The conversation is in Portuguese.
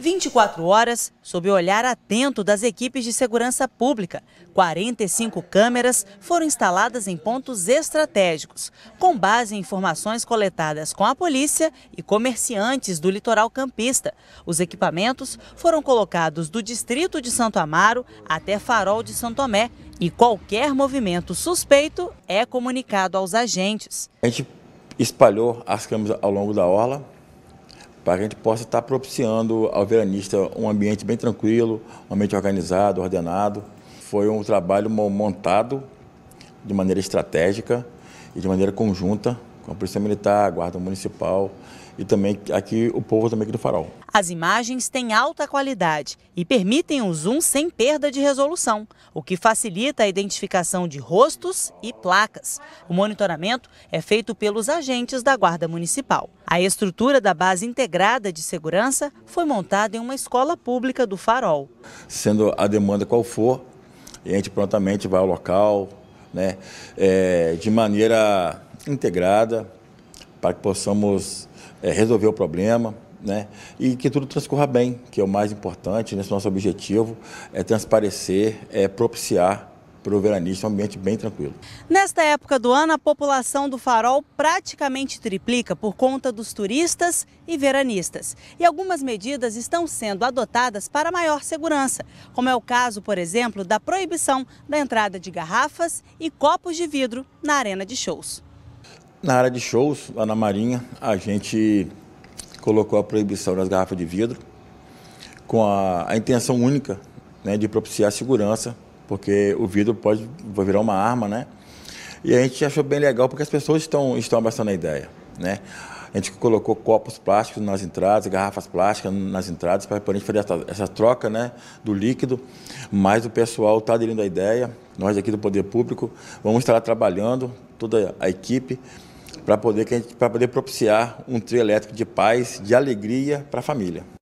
24 horas sob o olhar atento das equipes de segurança pública. 45 câmeras foram instaladas em pontos estratégicos, com base em informações coletadas com a polícia e comerciantes do litoral campista. Os equipamentos foram colocados do distrito de Santo Amaro até Farol de Santo Tomé e qualquer movimento suspeito é comunicado aos agentes. A gente espalhou as câmeras ao longo da orla para que a gente possa estar propiciando ao veranista um ambiente bem tranquilo, um ambiente organizado, ordenado. Foi um trabalho montado de maneira estratégica e de maneira conjunta com a Polícia Militar, a Guarda Municipal e também aqui o povo também aqui do Farol. As imagens têm alta qualidade e permitem o zoom sem perda de resolução, o que facilita a identificação de rostos e placas. O monitoramento é feito pelos agentes da Guarda Municipal. A estrutura da base integrada de segurança foi montada em uma escola pública do Farol. Sendo a demanda qual for, a gente prontamente vai ao local, né, é, de maneira integrada para que possamos é, resolver o problema. Né? E que tudo transcorra bem, que é o mais importante nesse né? é nosso objetivo, é transparecer, é propiciar para o veranista um ambiente bem tranquilo. Nesta época do ano, a população do farol praticamente triplica por conta dos turistas e veranistas. E algumas medidas estão sendo adotadas para maior segurança, como é o caso, por exemplo, da proibição da entrada de garrafas e copos de vidro na arena de shows. Na área de shows, lá na Marinha, a gente colocou a proibição das garrafas de vidro com a, a intenção única né, de propiciar segurança, porque o vidro pode virar uma arma, né? E a gente achou bem legal porque as pessoas estão, estão abraçando a ideia, né? A gente colocou copos plásticos nas entradas, garrafas plásticas nas entradas para poder fazer essa, essa troca né, do líquido, mas o pessoal está aderindo à ideia, nós aqui do Poder Público vamos estar lá trabalhando, toda a equipe, para poder, poder propiciar um trio elétrico de paz, de alegria para a família.